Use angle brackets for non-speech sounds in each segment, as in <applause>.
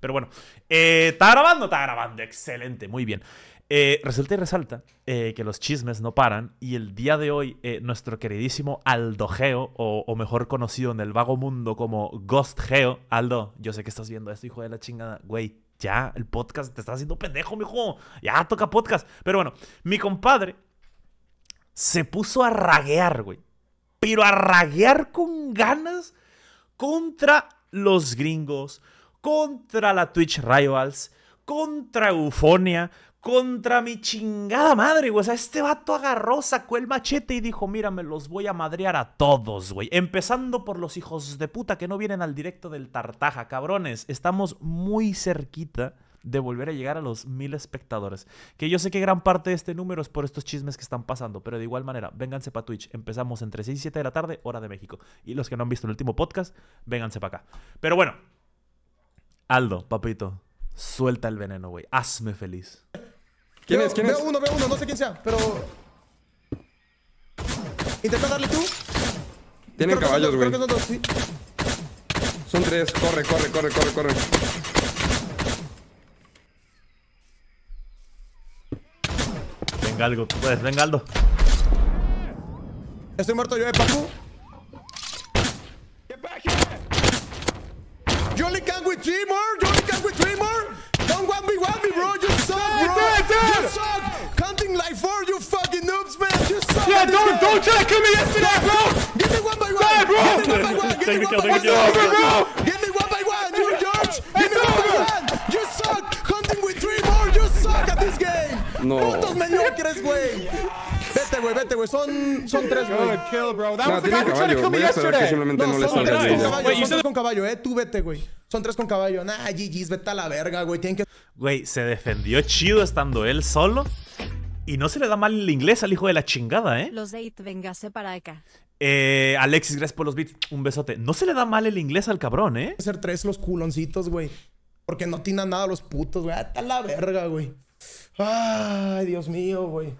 Pero bueno, eh, ¿está grabando? Está grabando, excelente, muy bien. Eh, resulta y resalta eh, que los chismes no paran y el día de hoy nuestro queridísimo Aldo Geo, o, mejor conocido en el vago mundo como Ghost Geo, Aldo, yo sé que estás viendo esto, hijo de la chingada, güey, ya, el podcast te está haciendo pendejo, mijo, ya toca podcast. Pero bueno, mi compadre se puso a raguear, güey, pero a raguear con ganas contra los gringos, contra la Twitch Rivals, contra Eufonia, contra mi chingada madre, güey. O sea, este vato agarró, sacó el machete y dijo, mira, me los voy a madrear a todos, güey. Empezando por los hijos de puta que no vienen al directo del Tartaja, cabrones. Estamos muy cerquita de volver a llegar a los mil espectadores. Que yo sé que gran parte de este número es por estos chismes que están pasando, pero de igual manera, vénganse para Twitch. Empezamos entre 6 y 7 de la tarde, hora de México. Y los que no han visto el último podcast, vénganse para acá. Pero bueno, Aldo, papito, suelta el veneno, güey. Hazme feliz. ¿Quién es? ¿Quién veo Ve uno, veo uno, no sé quién sea, pero. Intenta darle tú. Tienen caballos, güey. Son, tres. Corre, corre, corre, corre, corre. Venga, algo, tú puedes. Venga, Aldo. Estoy muerto yo de eh, Paco. Dreamer, three more? Don't you with Dreamer. Don't want me, want me, bro. You suck, bro. You suck. Counting like four, you fucking noobs, man. You suck. Yeah, don't, don't try to kill me yesterday, bro. Give me one by one. Die, bro. Give me one by one. Give me one by one. It's over, bro. Give me one by one. You George. Give me one by one. You suck. Counting with Dreamer, You suck at this game. No. ¿Cuántos me güey? güey, vete, güey. Son, son tres, güey. son tres con caballo. eh. Tú vete, güey. Son tres con caballo. Nah, GG's, vete a la verga, güey. Tienen que... Güey, se defendió chido estando él solo. Y no se le da mal el inglés al hijo de la chingada, ¿eh? Los vengase para acá. Eh, Alexis, gracias por los beats. Un besote. No se le da mal el inglés al cabrón, ¿eh? Ser tres los culoncitos, güey. Porque no tienen nada los putos, güey. la verga, güey. Ay, Dios mío, güey.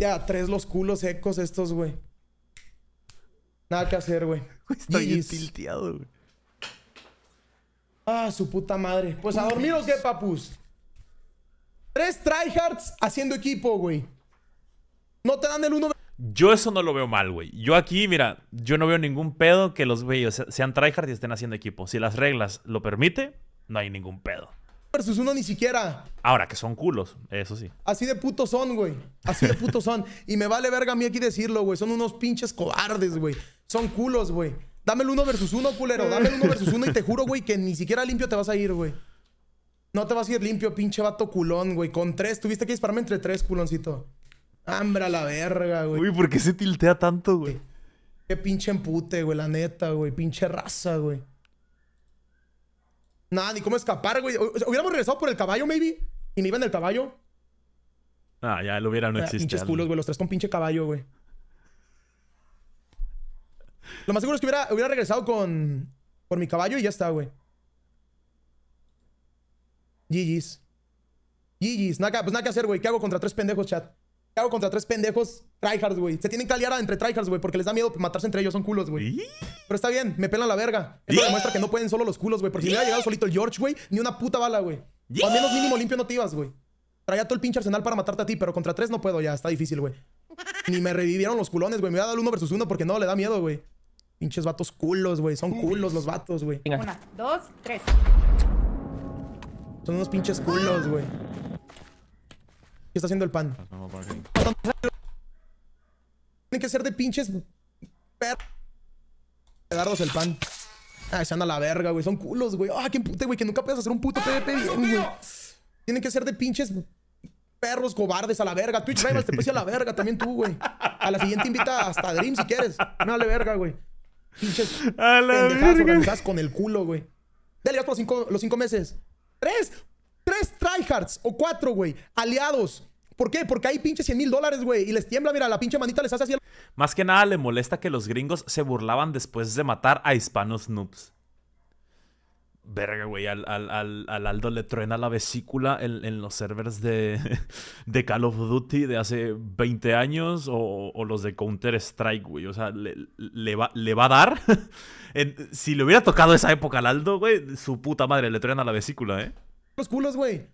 Ya, tres los culos secos estos, güey. Nada que hacer, güey. <laughs> Estoy tilteado, güey. Ah, su puta madre. Pues a dormir o qué, papus. Tres tryhards haciendo equipo, güey. No te dan el uno. Yo eso no lo veo mal, güey. Yo aquí, mira, yo no veo ningún pedo que los güeyes sean tryhards y estén haciendo equipo. Si las reglas lo permite, no hay ningún pedo versus uno ni siquiera. Ahora, que son culos, eso sí. Así de putos son, güey. Así de putos son. Y me vale verga a mí aquí decirlo, güey. Son unos pinches cobardes, güey. Son culos, güey. Dame el uno versus uno, culero. Dame el uno versus uno y te juro, güey, que ni siquiera limpio te vas a ir, güey. No te vas a ir limpio, pinche vato culón, güey. Con tres, tuviste que dispararme entre tres, culoncito. Hambra la verga, güey. Uy, ¿por qué se tiltea tanto, güey? qué pinche empute, güey, la neta, güey. Pinche raza, güey. Nada, ni cómo escapar, güey. Hubiéramos regresado por el caballo, maybe. Y me iban del caballo. Ah, ya, lo hubiera no ah, existido. Pinches culos, güey. Los tres con pinche caballo, güey. Lo más seguro es que hubiera, hubiera regresado con, Por mi caballo y ya está, güey. GG's. GG's. Nada, pues nada que hacer, güey. ¿Qué hago contra tres pendejos, chat? ¿Qué hago contra tres pendejos tryhards, güey? Se tienen que aliar entre tryhards, güey, porque les da miedo matarse entre ellos, son culos, güey. Pero está bien, me pela la verga. Eso demuestra que no pueden solo los culos, güey, porque si hubiera llegado solito el George, güey, ni una puta bala, güey. O al menos mínimo limpio no te ibas, güey. Traía todo el pinche arsenal para matarte a ti, pero contra tres no puedo ya, está difícil, güey. Ni me revivieron los culones, güey. Me voy a dar uno versus uno porque no, le da miedo, güey. Pinches vatos culos, güey. Son culos los vatos, güey. Una, dos, tres. Son unos pinches culos, güey. ¿Qué está haciendo el pan? Tienen ah, que ser de pinches... Perros. Pedardos el pan. Ah, se anda a la verga, güey. Son culos, güey. Ah, qué pute, güey. Que nunca puedes hacer un puto PvP ah, güey. Tienen que ser de pinches perros cobardes a la verga. Twitch Rivals te pese a la verga también tú, güey. A la siguiente invita hasta Dream si quieres. No, verga, güey. Pinches a la verga. con el culo, güey. Dale, por los cinco, los cinco meses. ¡Tres! Strike tryhards o cuatro, güey, aliados. ¿Por qué? Porque hay pinches 100 mil dólares, güey. Y les tiembla, mira, la pinche manita les hace así. Más que nada le molesta que los gringos se burlaban después de matar a hispanos noobs. Verga, güey, al, Aldo le truena la vesícula en, los servers <laughs> de, Call of Duty de hace 20 años o, los de Counter-Strike, güey. O sea, le, va, le va, a dar. <laughs> si le hubiera tocado esa época al Aldo, güey, su puta madre le truena la vesícula, ¿eh? los culos, güey.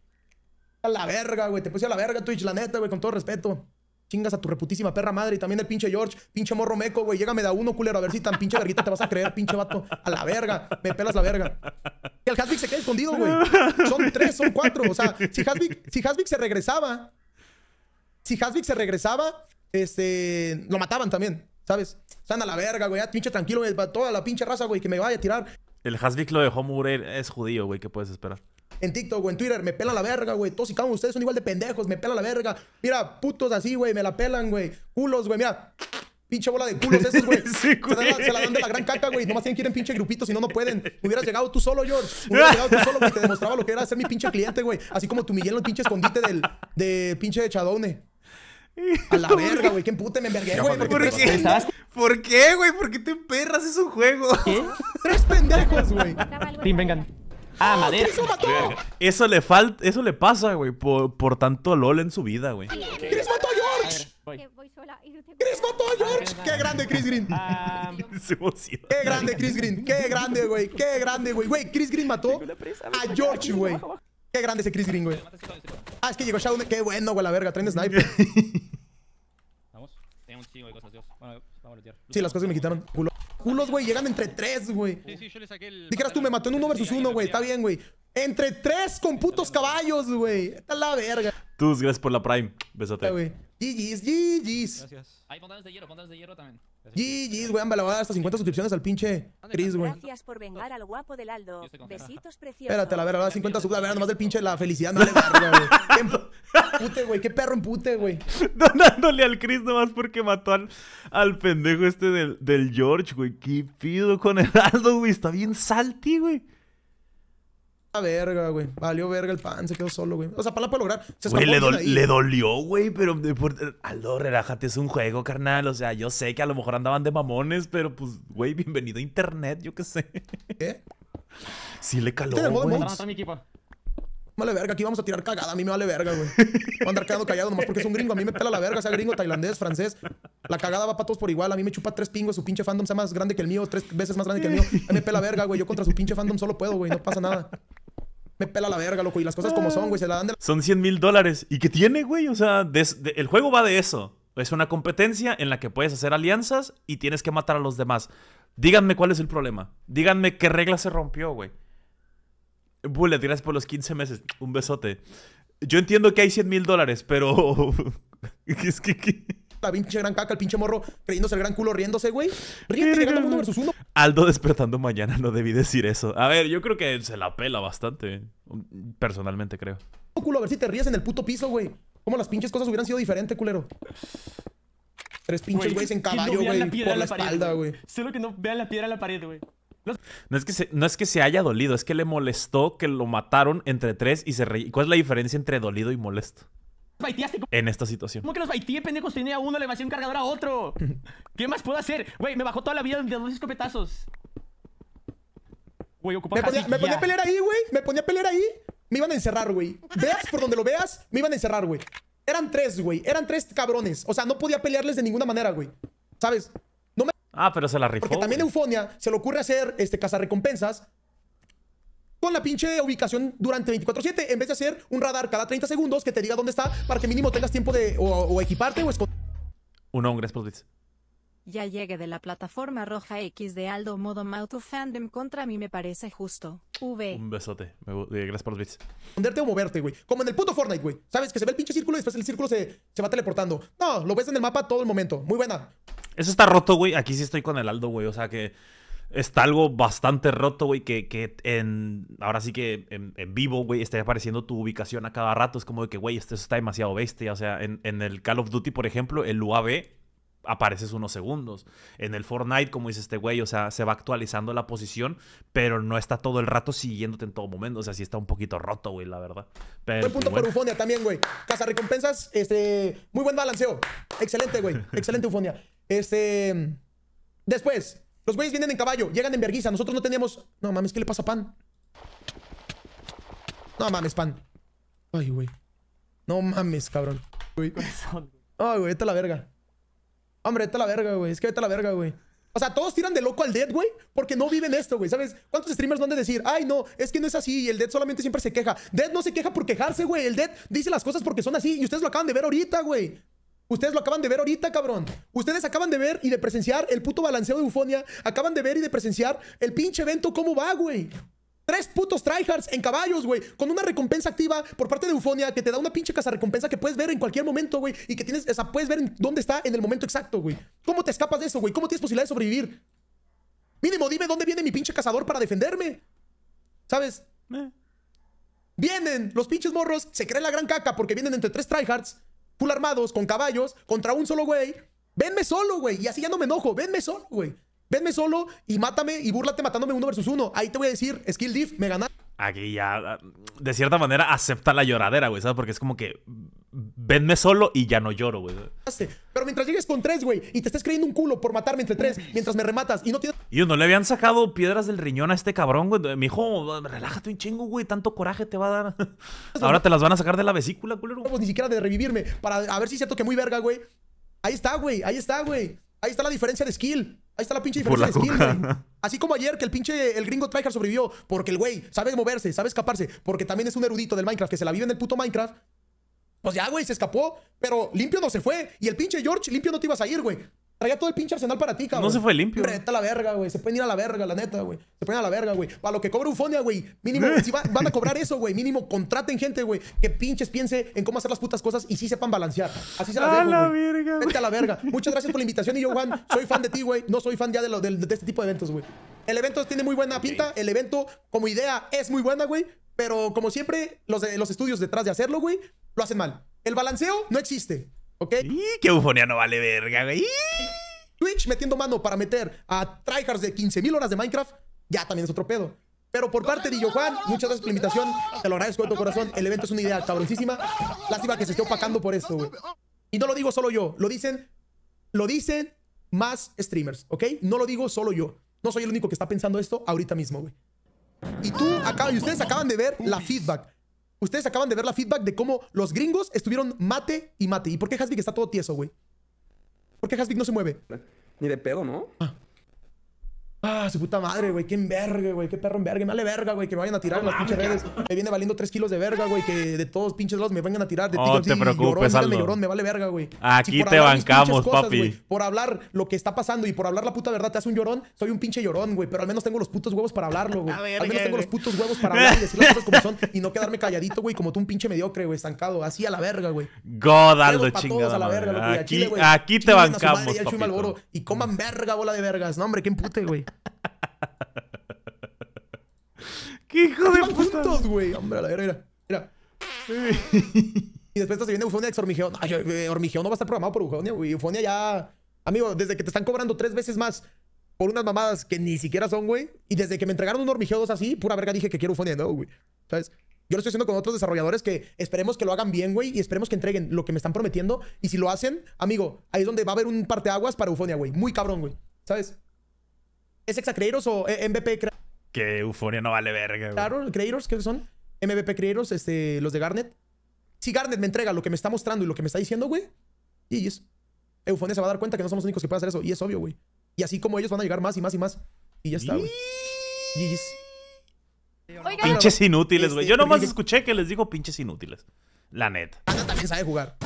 A la verga, güey. Te puse a la verga, Twitch, la neta, güey, con todo respeto. Chingas a tu reputísima perra madre y también el pinche George, pinche morro meco, güey. Llégame da uno, culero, a ver si tan pinche verguita te vas a creer, pinche vato. A la verga, me pelas la verga. Que el Hasbik se queda escondido, güey. Son tres, son cuatro. O sea, si Hasbik, si se regresaba, si Hasbik se regresaba, este, lo mataban también, ¿sabes? Están a la verga, güey. Ah, pinche tranquilo, güey. Toda la pinche raza, güey, que me vaya a tirar. El Hasbik lo dejó morir, es judío, güey. ¿Qué puedes esperar? en TikTok o en Twitter, me pela la verga, güey. Todos y cada uno de ustedes son igual de pendejos, me pela la verga. Mira, putos así, güey, me la pelan, güey. Culos, güey, mira. Pinche bola de culos esos, güey. <laughs> Sí, Se, la dan de la gran caca, güey. Nomás tienen que ir en pinche grupitos, si no, no pueden. Hubieras llegado tú solo, George. Hubieras llegado tú solo, güey. Te demostraba lo que era ser mi pinche cliente, güey. Así como tu Miguel en el pinche escondite del de pinche de Chadone. A la verga, güey. Qué puta me envergué, güey. ¿Por, qué? güey? ¿Por qué te emperras? Es un juego. ¿Qué? Tres pendejos, güey. Tim, vengan. Ah, ¡Oh, Eso le falta, eso le pasa, güey, por, por tanto LOL en su vida, güey. ¡Chris mató a George! ¡Chris mató a George! ¡Qué grande Chris Green! Ah, <laughs> ¡Qué grande Chris Green! ¡Qué grande, güey! ¡Qué grande, güey! Güey, Chris Green mató a George, güey. ¡Qué grande ese Chris Green, güey! Ah, es que llegó Shadow. ¡Qué bueno, güey, la verga! Tren sniper. <laughs> Vamos. Tengo un chingo de cosas, Dios. Bueno, Sí, las cosas que me quitaron. Culo. Culos, güey. Llegan entre tres, güey. Sí, sí, yo le saqué el. Dijeras tú, me mató en uno versus uno, güey. Está bien, güey. Entre tres con putos caballos, güey. Está la verga. Tus, gracias por la Prime. Besate. GG's, GG's. Gracias. Hay pantalones de hierro, Pantalones de hierro también. GG, güey, me va a dar hasta 50 suscripciones al pinche Chris, güey. Gracias por vengar al guapo del Aldo. Besitos preciosos. Espérate, la verdad, 50 suscripciones A ver, nomás del pinche la felicidad, no le güey. Em- pute, güey, qué perro en pute, güey. <laughs> Donándole al Chris nomás porque mató al, pendejo este del, del George, güey. ¿Qué pido con el Aldo, güey? Está bien salty, güey verga, güey. Valió verga el pan, se quedó solo, güey. O sea, para la puede lograr. güey, le, dolió, güey, pero... Aló, relájate, es un juego, carnal. O sea, yo sé que a lo mejor andaban de mamones, pero pues, güey, bienvenido a internet, yo qué sé. ¿Qué? Sí le caló, güey. Vale verga, aquí vamos a tirar cagada, a mí me vale verga, güey. <laughs> Voy a andar quedando callado nomás porque es un gringo, a mí me pela la verga, sea gringo, tailandés, francés. La cagada va para todos por igual, a mí me chupa tres pingos, su pinche fandom sea más grande que el mío, tres veces más grande que el mío. A mí me pela verga, güey, yo contra su pinche fandom solo puedo, güey, no pasa nada me pela la verga, loco. Y las cosas como son, ah. güey, se la dan de la... Son 100 mil dólares. ¿Y qué tiene, güey? O sea, el juego va de eso. Es una competencia en la que puedes hacer alianzas y tienes que matar a los demás. Díganme cuál es el problema. Díganme qué regla se rompió, güey. Bullet, gracias por los 15 meses. Un besote. Yo entiendo que hay 100 mil dólares, pero... <laughs> es que la pinche gran caca, el pinche morro creyéndose el gran culo, riéndose, güey. Ríete, llegando versus uno. Aldo despertando mañana, no debí decir eso. A ver, yo creo que se la pela bastante. Personalmente, creo. Culo, a ver si te ríes en el puto piso, güey. cómo las pinches cosas hubieran sido diferentes, culero. Tres pinches güeyes en caballo, güey, no por la, espalda, güey. Solo que no vean la piedra en la pared, güey. No es, que no es que se haya dolido, es que le molestó que lo mataron entre tres y se reí. ¿Cuál es la diferencia entre dolido y molesto? En esta situación. ¿Cómo que los baiteé, pendejos? Tenía uno, le vacié un cargador a otro. ¿Qué más puedo hacer? Güey, me bajó toda la vida de dos escopetazos. Güey, me ponía, me ponía a pelear ahí, güey. Me ponía a pelear ahí. Me iban a encerrar, güey. Veas por donde lo veas, me iban a encerrar, güey. Eran tres, güey. Eran tres cabrones. O sea, no podía pelearles de ninguna manera, güey. ¿Sabes? No Ah, pero se la rifó. Porque también Eufonia se le ocurre hacer este, recompensas con la pinche ubicación durante 24-7 en vez de hacer un radar cada 30 segundos que te diga dónde está para que mínimo tengas tiempo de o, equiparte o esconder. Uno, gracias por Ya llegué de la plataforma roja X de Aldo modo of Fandom contra mí me parece justo. V. Un besote. Eh, gracias por bits. Esconderte o moverte, güey. Como en el puto Fortnite, güey. Sabes que se ve el pinche círculo y después el círculo se, se va teleportando. No, lo ves en el mapa todo el momento. Muy buena. Eso está roto, güey. Aquí sí estoy con el Aldo, güey. O sea que está algo bastante roto, güey, que, en, ahora sí que en, vivo, güey, está apareciendo tu ubicación a cada rato. Es como de que, güey, esto está demasiado bestia. O sea, en, el Call of Duty, por ejemplo, el UAV apareces unos segundos. En el Fortnite, como dice este güey, o sea, se va actualizando la posición, pero no está todo el rato siguiéndote en todo momento. O sea, sí está un poquito roto, güey, la verdad. Pero, buen punto por Ufonia también, güey. Casa recompensas, este, muy buen balanceo. Excelente, güey. Excelente Ufonia. Este, después, los güeyes vienen en caballo, llegan en verguiza. Nosotros no tenemos... No mames, ¿qué le pasa a Pan? No mames, Pan. Ay, güey. No mames, cabrón. Ay, güey, vete a la verga. Hombre, vete a la verga, güey. Es que vete a la verga, güey. O sea, todos tiran de loco al Dead, güey, porque no viven esto, güey, ¿sabes? ¿Cuántos streamers han de decir, ay, no, es que no es así, y el Dead solamente siempre se queja? Dead no se queja por quejarse, güey, el Dead dice las cosas porque son así, y ustedes lo acaban de ver ahorita, güey. Ustedes lo acaban de ver ahorita, cabrón. Ustedes acaban de ver y de presenciar el puto balanceo de Eufonia. Acaban de ver y de presenciar el pinche evento cómo va, güey. Tres putos tryhards en caballos, güey. Con una recompensa activa por parte de Eufonia que te da una pinche casa recompensa que puedes ver en cualquier momento, güey. Y que tienes, o sea, puedes ver dónde está en el momento exacto, güey. ¿Cómo te escapas de eso, güey? ¿Cómo tienes posibilidad de sobrevivir? Mínimo, dime dónde viene mi pinche cazador para defenderme. ¿Sabes? Eh. Vienen los pinches morros, se creen la gran caca porque vienen entre tres tryhards full armados, con caballos, contra un solo güey. Venme solo, güey. Y así ya no me enojo. Venme solo, güey. Venme solo y mátame y búrlate matándome uno versus uno. Ahí te voy a decir, Skill Diff, me ganaste. Aquí ya, de cierta manera, acepta la lloradera, güey, ¿sabes? Porque es como que venme solo y ya no lloro, güey. Pero mientras llegues con tres, güey, y te estés creyendo un culo por matarme entre tres, mientras me rematas y no tienes... Y no le habían sacado piedras del riñón a este cabrón, güey. Mi dijo, relájate un chingo, güey, tanto coraje te va a dar. <laughs> Ahora te las van a sacar de la vesícula, culero. Pues, ni siquiera de revivirme, para a ver si es cierto que muy verga, güey. Ahí está, güey, ahí está, güey. Ahí está la diferencia de skill. Ahí está la pinche diferencia de skill, güey. <laughs> Así como ayer que el pinche el gringo tryhard sobrevivió porque el güey sabe moverse, sabe escaparse, porque también es un erudito del Minecraft que se la vive en el puto Minecraft pues ya, güey, se escapó. Pero limpio no se fue. Y el pinche George, limpio no te ibas a ir, güey. Traía todo el pinche arsenal para ti, cabrón. No se fue limpio. Neta la verga, güey. Se pueden ir a la verga, la neta, güey. Se pueden ir a la verga, güey. Para lo que cobra Ufonia, güey. Mínimo, <laughs> si van a cobrar eso, güey. Mínimo, contraten gente, güey. Que pinches piense en cómo hacer las putas cosas y sí sepan balancear. Así se las a la güey. Vete a la verga. Muchas gracias por la invitación y yo, Juan. Soy fan de ti, güey. No soy fan ya de este tipo de eventos, güey. El evento tiene muy buena pinta. El evento, como idea, es muy buena, güey. Pero como siempre, los, los estudios detrás de hacerlo, güey, lo hacen mal. El balanceo no existe, ¿ok? qué bufonía no vale verga, güey! Twitch metiendo mano para meter a tryhards de 15.000 horas de Minecraft, ya también es otro pedo. Pero por parte de Johan, muchas gracias por la invitación. Te lo agradezco de tu corazón. El evento es una idea cabroncísima. Lástima que se esté opacando por esto, güey. Y no lo digo solo yo, lo dicen, lo dicen más streamers, ¿ok? No lo digo solo yo. No soy el único que está pensando esto ahorita mismo, güey. Y tú, y ustedes acaban de ver la feedback. Ustedes acaban de ver la feedback de cómo los gringos estuvieron mate y mate. ¿Y por qué Hasbik está todo tieso, güey? ¿Por qué Hasbik no se mueve? Ni de pedo, ¿no? Ah. Ah, su puta madre, güey. Qué envergue, güey. Qué perro envergue. Me vale verga, güey. Que me vayan a tirar las pinches redes. Me viene valiendo 3 kilos de verga, güey. Que de todos pinches lados me vengan a tirar. De no te preocupes, llorón, llorón, me vale verga, güey. Aquí te bancamos, papi. por hablar lo que está pasando y por hablar la puta verdad te hace un llorón, soy un pinche llorón, güey. Pero al menos tengo los putos huevos para hablarlo, güey. Al menos tengo los putos huevos para hablar y decir las cosas como son <laughs> y no quedarme calladito, güey. Como tú, un pinche mediocre, güey. Estancado. Así a la verga, güey. God, Aldo, chingada. Aquí te bancamos, Y coman verga, bola de vergas. No, hombre, qué empute, güey. <laughs> ¡Qué hijo de puntos, güey! Hombre, la verga, mira. y después te viene Eufonia ex Hormigeo. No, Hormigeo no va a estar programado por Eufonia, güey. Eufonia ya... Amigo, desde que te están cobrando tres veces más por unas mamadas que ni siquiera son, güey. Y desde que me entregaron un Hormigeo 2 así, pura verga dije que quiero Eufonia, ¿no, güey? ¿Sabes? Yo lo estoy haciendo con otros desarrolladores que esperemos que lo hagan bien, güey, y esperemos que entreguen lo que me están prometiendo. Y si lo hacen, amigo, ahí es donde va a haber un parteaguas para Eufonia, güey. Muy cabrón, güey. ¿Sabes? ¿Es Exacreators o eh, MVP Creators? Que Euforia no vale verga, güey. Claro, Creators, ¿qué son? MVP Creators, este, los de Garnet. Si Garnet me entrega lo que me está mostrando y lo que me está diciendo, güey, y es. se va a dar cuenta que no somos los únicos que pueden hacer eso. Y es obvio, güey. Y así como ellos van a llegar más y más y más. Y ya está, güey. Pinches inútiles, güey. Yo este, nomás escuché que les digo pinches inútiles. La net. Ana también sabe jugar.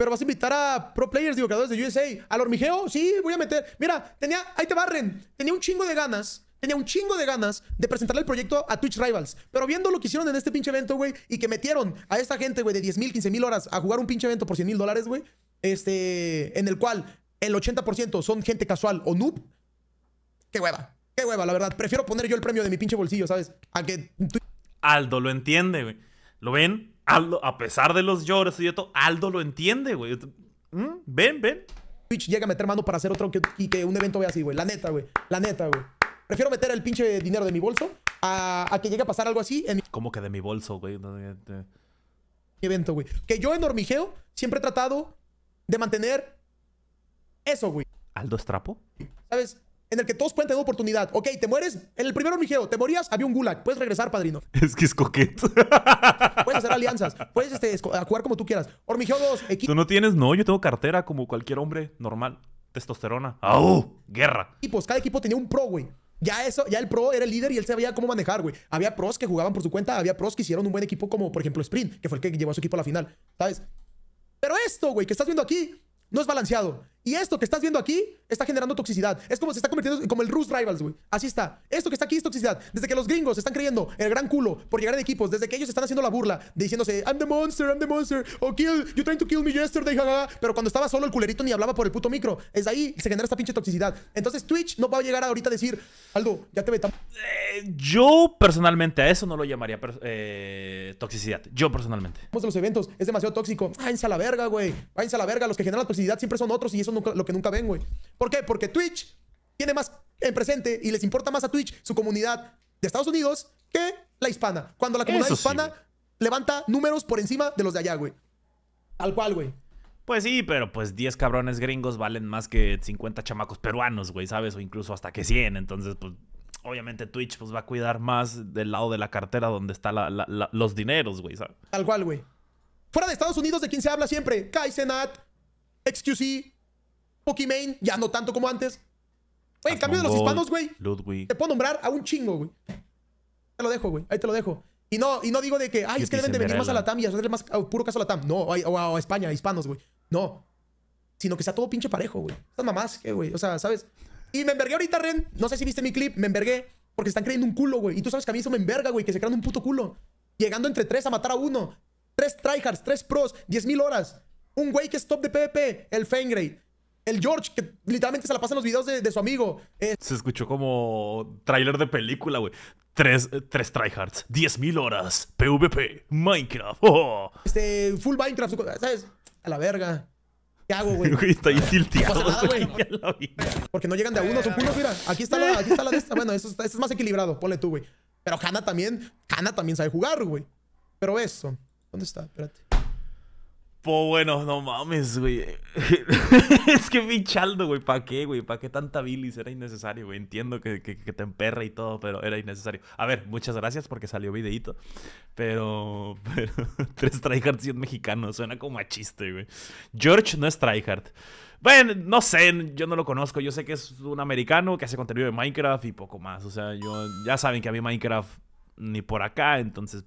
Pero vas a invitar a pro players, digo, creadores de USA. Al hormigeo, sí, voy a meter. Mira, tenía, ahí te barren. Tenía un chingo de ganas. Tenía un chingo de ganas de presentarle el proyecto a Twitch Rivals. Pero viendo lo que hicieron en este pinche evento, güey, y que metieron a esta gente, güey, de 10 mil, 15 mil horas a jugar un pinche evento por 100 mil dólares, güey, este, en el cual el 80% son gente casual o noob, qué hueva, qué hueva, la verdad. Prefiero poner yo el premio de mi pinche bolsillo, ¿sabes? A que... Aldo lo entiende, güey. ¿Lo ven? Aldo, a pesar de los llores y todo, Aldo lo entiende, güey. ¿Mm? Ven, ven. Twitch llega a meter mano para hacer otro que, y que un evento vea así, güey. La neta, güey. La neta, güey. Prefiero meter el pinche dinero de mi bolso a, que llegue a pasar algo así en mi... ¿Cómo que de mi bolso, güey? ¿Qué evento, güey. Que yo en hormigeo siempre he tratado de mantener eso, güey. ¿Aldo Estrapo? ¿Sabes? en el que todos pueden tener oportunidad. Ok, te mueres en el primer hormiguero, te morías, había un gulag. Puedes regresar, padrino. <laughs> Es que es coqueto. <laughs> Puedes hacer alianzas, puedes este, jugar como tú quieras. Hormigueo 2, equipo. Tú no tienes, no, yo tengo cartera como cualquier hombre normal. Testosterona. ¡Au! Guerra. pues cada equipo tenía un pro, güey. Ya eso, ya el pro era el líder y él sabía cómo manejar, güey. Había pros que jugaban por su cuenta, había pros que hicieron un buen equipo como, por ejemplo, Sprint, que fue el que llevó a su equipo a la final, ¿sabes? Pero esto, güey, que estás viendo aquí, no es balanceado. Y esto que estás viendo aquí está generando toxicidad. Es como se está convirtiendo como el Rus Rivals, güey. Así está. Esto que está aquí es toxicidad. Desde que los gringos están creyendo el gran culo por llegar en equipos, desde que ellos están haciendo la burla, diciéndose, I'm the monster, I'm the monster, oh kill, you trying to kill me yesterday, jajaja. Pero cuando estaba solo el culerito ni hablaba por el puto micro. Es ahí se genera esta pinche toxicidad. Entonces Twitch no va a llegar ahorita a decir, Aldo, ya te metamos. Eh, yo personalmente a eso no lo llamaría eh, toxicidad. Yo personalmente. vamos a los eventos, es demasiado tóxico. Váyanse a la verga, güey. Váyanse a la verga. Los que generan la toxicidad siempre son otros y eso no lo que nunca ven, güey. ¿Por qué? Porque Twitch tiene más en presente y les importa más a Twitch su comunidad de Estados Unidos que la hispana. Cuando la comunidad hispana levanta números por encima de los de allá, güey. Tal cual, güey. Pues sí, pero pues 10 cabrones gringos valen más que 50 chamacos peruanos, güey, ¿sabes? O incluso hasta que 100. Entonces, pues obviamente Twitch pues, va a cuidar más del lado de la cartera donde están los dineros, güey, ¿sabes? Tal cual, güey. Fuera de Estados Unidos, ¿de quién se habla siempre? Kaizenat, XQC, Pokimane, ya no tanto como antes. Güey, en cambio de los hispanos, güey. Te puedo nombrar a un chingo, güey. Te lo dejo, güey. Ahí te lo dejo. Y no, no digo de que, ay, es que deben de venir más a la TAM y hacerle más oh, puro caso a la TAM. No, o a, España, hispanos, güey. No. Sino que sea todo pinche parejo, güey. Estas mamás, güey. O sea, ¿sabes? Y me envergué ahorita, Ren. No sé si viste mi clip. Me envergué porque están creyendo un culo, güey. Y tú sabes que a mí eso me enverga, güey, que se crean un puto culo. Llegando entre tres a matar a uno. Tres tryhards, tres pros, diez mil horas. Un güey que es top de PvP, el el George, que literalmente se la pasa en los videos de, su amigo. Eh, se escuchó como tráiler de película, güey. Tres, tres tryhards, 10.000 horas, PvP, Minecraft. <laughs> Oh, oh. Este, full Minecraft, ¿sabes? A la verga. ¿Qué hago, güey? <laughs> Está ahí tilteado, güey. Porque no llegan de a uno, son culo. mira. Aquí está la, aquí está la de esta. Bueno, eso es más equilibrado, ponle tú, güey. Pero Hanna también, Hanna también sabe jugar, güey. Pero eso, ¿dónde está? Espérate. Pues bueno, no mames, güey. <laughs> es que chaldo, güey, ¿para qué, güey? ¿Para qué tanta bilis? Era innecesario, güey. Entiendo que, te emperra y todo, pero era innecesario. A ver, muchas gracias porque salió videíto. Pero, <laughs> pero tres tryhards y un mexicano. Suena como a chiste, güey. George no es tryhard. Bueno, no sé, yo no lo conozco. Yo sé que es un americano que hace contenido de Minecraft y poco más. O sea, yo ya saben que a mí Minecraft ni por acá, entonces...